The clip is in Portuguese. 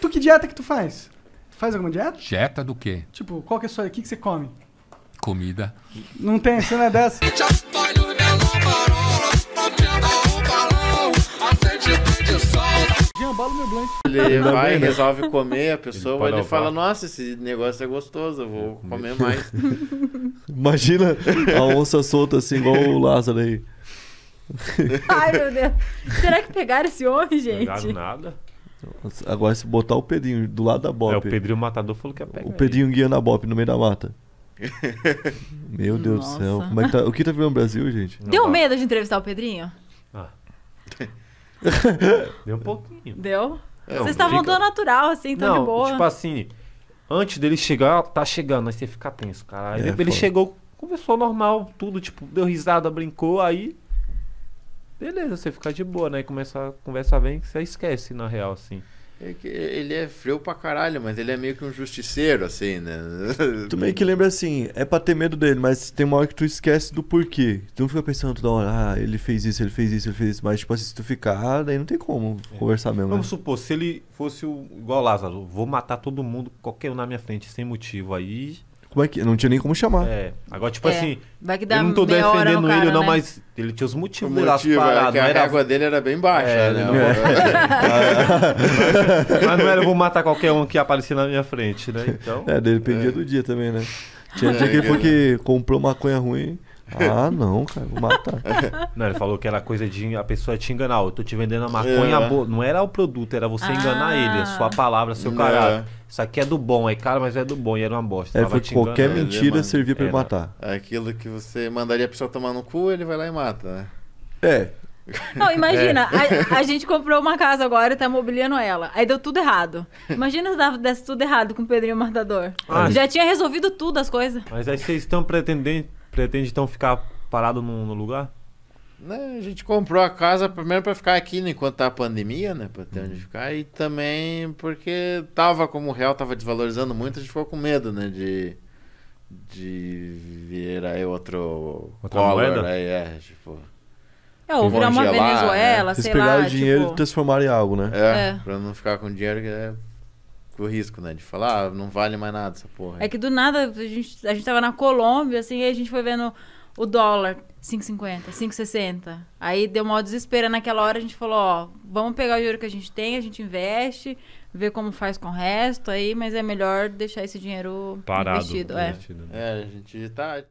tu que dieta que tu faz? Tu faz alguma dieta? Dieta do quê? Tipo, qual que é a sua? O que, que você come? Comida. Não tem, você não é dessa. Ele vai, né? resolve comer, a pessoa, ele, ele fala, nossa, esse negócio é gostoso, eu vou comer mais. Imagina a onça solta assim, igual o Lázaro aí. Ai, meu Deus. Será que pegaram esse homem, gente? Pegaram nada. Agora, se botar o Pedrinho do lado da Bop. É, o Pedrinho Matador falou que ia pegar. O Pedrinho ele. guiando a Bop no meio da mata. Meu Deus Nossa. do céu. Como é que tá, o que tá virando no Brasil, gente? Deu medo de entrevistar o Pedrinho? Ah. Deu um pouquinho. Deu? É, Vocês estavam fica... do natural, assim, tão não, de boa. Tipo assim, antes dele chegar, tá chegando, aí você fica tenso, cara. é, ele foda. chegou, conversou normal, tudo, tipo, deu risada, brincou, aí Beleza, você fica de boa, né? E começa a conversar bem que você esquece, na real, assim. É que ele é frio pra caralho, mas ele é meio que um justiceiro, assim, né? Tu meio que lembra assim, é pra ter medo dele, mas tem uma hora que tu esquece do porquê. Tu não fica pensando toda hora, ah, ele fez isso, ele fez isso, ele fez isso. Mas, tipo assim, se tu ficar, daí não tem como é. conversar mesmo. Né? Vamos né? supor, se ele fosse o, igual Lázaro, vou matar todo mundo, qualquer um na minha frente, sem motivo, aí como é que. Não tinha nem como chamar. É. Agora, tipo É. assim, Vai que dá eu não tô defendendo cara, ele, não, né? mas ele tinha os motivos dele, motivo era é que a era, dele era bem baixa, É, né? É. mas não era eu vou matar qualquer um que aparecer na minha frente, né? Então. É, dependia é. do dia também, né? Tinha dia que ele foi que comprou maconha ruim, ah, não, cara, vou matar. Não, ele falou que era coisa de a pessoa te enganar. Eu tô te vendendo a maconha É. boa. Não era o produto, era você Ah. enganar ele, a sua palavra, seu É. Isso aqui é do bom, é caro, mas é do bom e era uma bosta. Ela Ele falou que qualquer mentira mano. servia pra ele matar. Aquilo que você mandaria a pessoa tomar no cu, ele vai lá e mata, né? É, Não, imagina, é. a, a gente comprou uma casa agora e tá mobiliando ela. Aí deu tudo errado. Imagina se desse tudo errado com o Pedrinho Matador. Ah. Já tinha resolvido tudo as coisas. Mas aí vocês estão pretendendo, Pretende então ficar parado no lugar? Né, a gente comprou a casa primeiro para ficar aqui né, enquanto tá a pandemia, né? para ter uhum. onde ficar. E também porque tava, como o real tava desvalorizando muito, a gente ficou com medo, né? De, de vir aí outro Outra color, moeda? aí é, tipo... É, ou virar uma né. Venezuela, né? sei Eles pegaram o dinheiro e tipo- transformar em algo, né? É, é, pra não ficar com dinheiro que é o risco, né? De falar, ah, não vale mais nada essa porra. Aí. É que do nada, a gente, a gente tava na Colômbia, assim, e a gente foi vendo o dólar 5,50, 5,60. Aí deu uma desespero. Naquela hora a gente falou, ó, vamos pegar o dinheiro que a gente tem, a gente investe, ver como faz com o resto aí, mas é melhor deixar esse dinheiro Parado, investido. É. Né? é, a gente tá